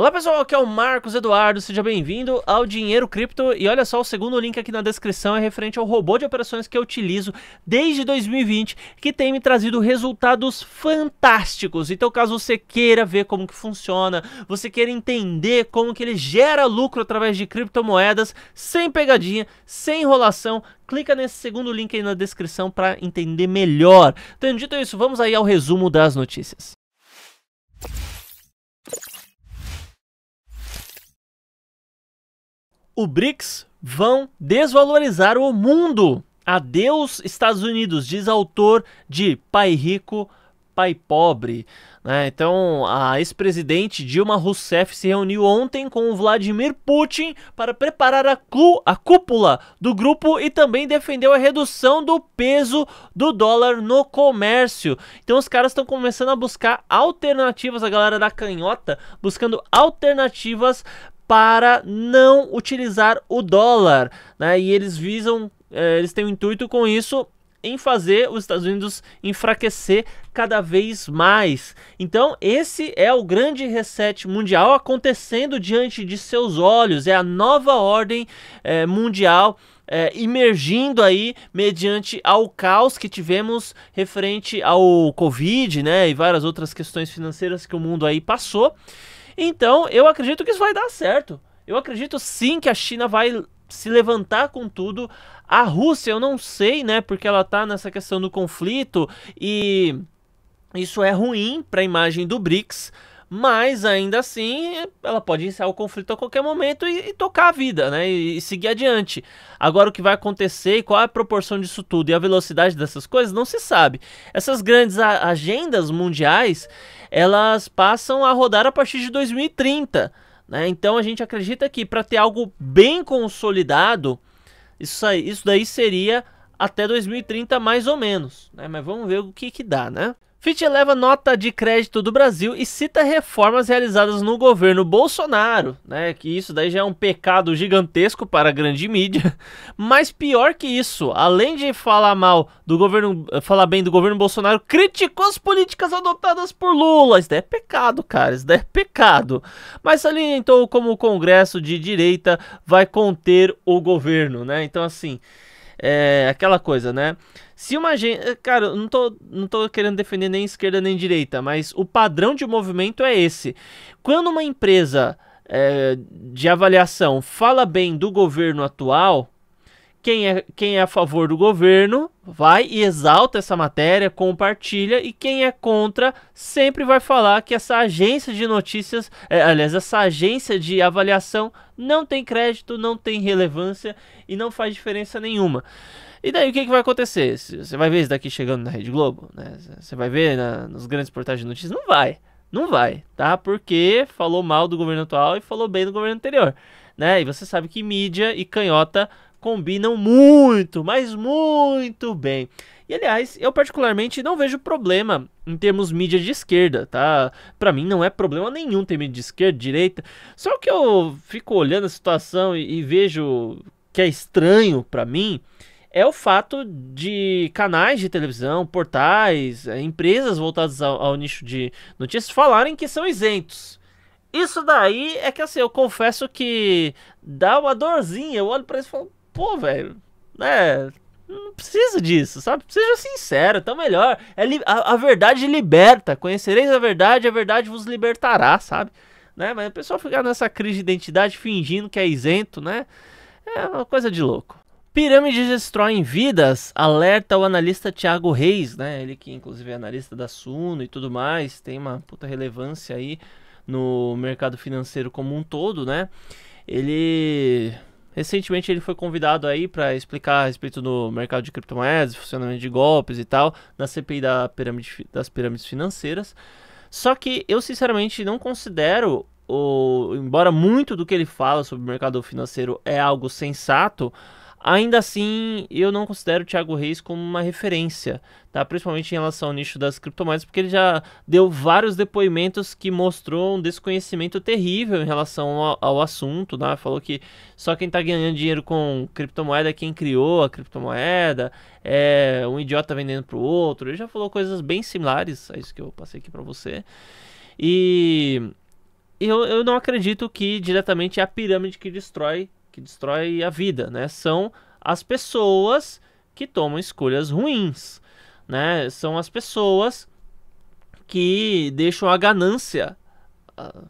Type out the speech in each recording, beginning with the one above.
Olá pessoal, aqui é o Marcos Eduardo, seja bem-vindo ao Dinheiro Cripto e olha só, o segundo link aqui na descrição é referente ao robô de operações que eu utilizo desde 2020 que tem me trazido resultados fantásticos, então caso você queira ver como que funciona, você queira entender como que ele gera lucro através de criptomoedas, sem pegadinha, sem enrolação, clica nesse segundo link aí na descrição para entender melhor. Tendo dito isso, vamos aí ao resumo das notícias. o BRICS vão desvalorizar o mundo. Adeus, Estados Unidos, diz autor de Pai Rico, Pai Pobre. Né? Então, a ex-presidente Dilma Rousseff se reuniu ontem com Vladimir Putin para preparar a, a cúpula do grupo e também defendeu a redução do peso do dólar no comércio. Então, os caras estão começando a buscar alternativas, a galera da canhota buscando alternativas para não utilizar o dólar, né? E eles visam, é, eles têm o um intuito com isso em fazer os Estados Unidos enfraquecer cada vez mais. Então, esse é o grande reset mundial acontecendo diante de seus olhos, é a nova ordem é, mundial. É, emergindo aí mediante ao caos que tivemos referente ao Covid, né, e várias outras questões financeiras que o mundo aí passou. Então, eu acredito que isso vai dar certo. Eu acredito sim que a China vai se levantar com tudo. A Rússia, eu não sei, né? Porque ela tá nessa questão do conflito e isso é ruim para a imagem do BRICS. Mas ainda assim, ela pode iniciar o conflito a qualquer momento e, e tocar a vida, né? E, e, seguir adiante. Agora, o que vai acontecer e qual é a proporção disso tudo e a velocidade dessas coisas não se sabe. Essas grandes agendas mundiais elas passam a rodar a partir de 2030. Né? Então a gente acredita que para ter algo bem consolidado, isso, aí, isso daí seria até 2030 mais ou menos, né? Mas vamos ver o que que dá, né? Fitch eleva nota de crédito do Brasil e cita reformas realizadas no governo Bolsonaro, né? Que isso daí já é um pecado gigantesco para a grande mídia. Mas pior que isso, além de falar mal do governo, falar bem do governo Bolsonaro, criticou as políticas adotadas por Lula. Isso daí é pecado, cara. Isso daí é pecado. Mas salientou como o Congresso de direita vai conter o governo, né? Então assim. É aquela coisa, né? Se uma gente. Eh, cara, eu não tô, não tô querendo defender nem esquerda nem direita, mas o padrão de movimento é esse. Quando uma empresa é, de avaliação fala bem do governo atual, quem é, quem é a favor do governo vai e exalta essa matéria, compartilha, e quem é contra sempre vai falar que essa agência de notícias, é, aliás, essa agência de avaliação não tem crédito, não tem relevância e não faz diferença nenhuma. E daí o que, que vai acontecer? Você vai ver isso daqui chegando na Rede Globo? Né? Você vai ver na, nos grandes portais de notícias? Não vai. Não vai, tá? Porque falou mal do governo atual e falou bem do governo anterior, né? E você sabe que mídia e canhota combinam muito, mas muito bem. E aliás, eu particularmente não vejo problema em termos mídia de esquerda, tá? Para mim não é problema nenhum ter mídia de esquerda, direita. Só que eu fico olhando a situação e, e vejo que é estranho para mim é o fato de canais de televisão, portais, eh, empresas voltadas ao, ao, nicho de notícias falarem que são isentos. Isso daí é que assim, eu confesso que dá uma dorzinha. Eu olho para isso e falo, pô, velho, né? Não precisa disso, sabe? Seja sincero, tá melhor. É a, a, verdade liberta. Conhecereis a verdade, a verdade vos libertará, sabe? Né? Mas o pessoal ficar nessa crise de identidade fingindo que é isento, né? É uma coisa de louco. Pirâmides destroem vidas, alerta o analista Thiago Reis, né? Ele que inclusive é analista da Suno e tudo mais, tem uma puta relevância aí no mercado financeiro como um todo, né? Ele Recentemente ele foi convidado aí para explicar a respeito do mercado de criptomoedas, funcionamento de golpes e tal, na CPI da pirâmide, das pirâmides financeiras. Só que eu sinceramente não considero, o, embora muito do que ele fala sobre o mercado financeiro é algo sensato, Ainda assim, eu não considero o Thiago Reis como uma referência, tá? Principalmente em relação ao nicho das criptomoedas, porque ele já deu vários depoimentos que mostrou um desconhecimento terrível em relação ao, ao assunto, né? Falou que só quem está ganhando dinheiro com criptomoeda é quem criou a criptomoeda, é um idiota vendendo para o outro. Ele já falou coisas bem similares a é isso que eu passei aqui para você. E eu, eu não acredito que diretamente é a pirâmide que destrói que destrói a vida, né? São as pessoas que tomam escolhas ruins, né? São as pessoas que deixam a ganância a, ah,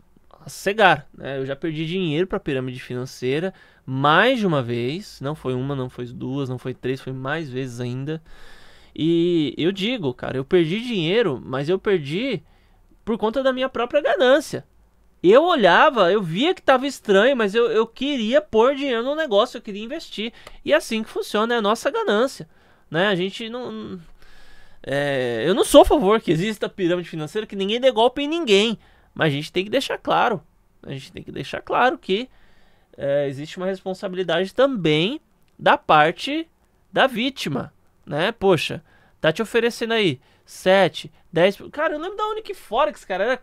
a cegar, né? Eu já perdi dinheiro para a pirâmide financeira mais de uma vez, não foi uma, não foi duas, não foi três, foi mais vezes ainda. E eu digo, cara, eu perdi dinheiro, mas eu perdi por conta da minha própria ganância. Eu olhava, eu via que tava estranho, mas eu, eu queria pôr dinheiro no negócio, eu queria investir. E é assim que funciona, é a nossa ganância. Né? A gente não. É, eu não sou a favor que exista pirâmide financeira, que ninguém dê golpe em ninguém. Mas a gente tem que deixar claro. A gente tem que deixar claro que é, existe uma responsabilidade também da parte da vítima. Né? Poxa, tá te oferecendo aí 7, 10. Cara, eu lembro da Unique Forex, cara. Era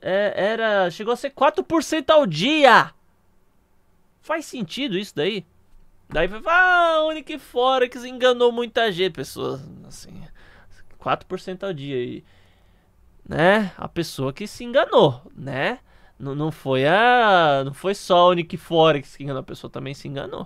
é, era. Chegou a ser 4% ao dia. Faz sentido isso daí? Daí vai, ah, Unique Forex enganou muita gente, pessoas, assim, 4% ao dia aí, né? A pessoa que se enganou, né? Não, não foi a, não foi só a Nick Forex que enganou, a pessoa também se enganou.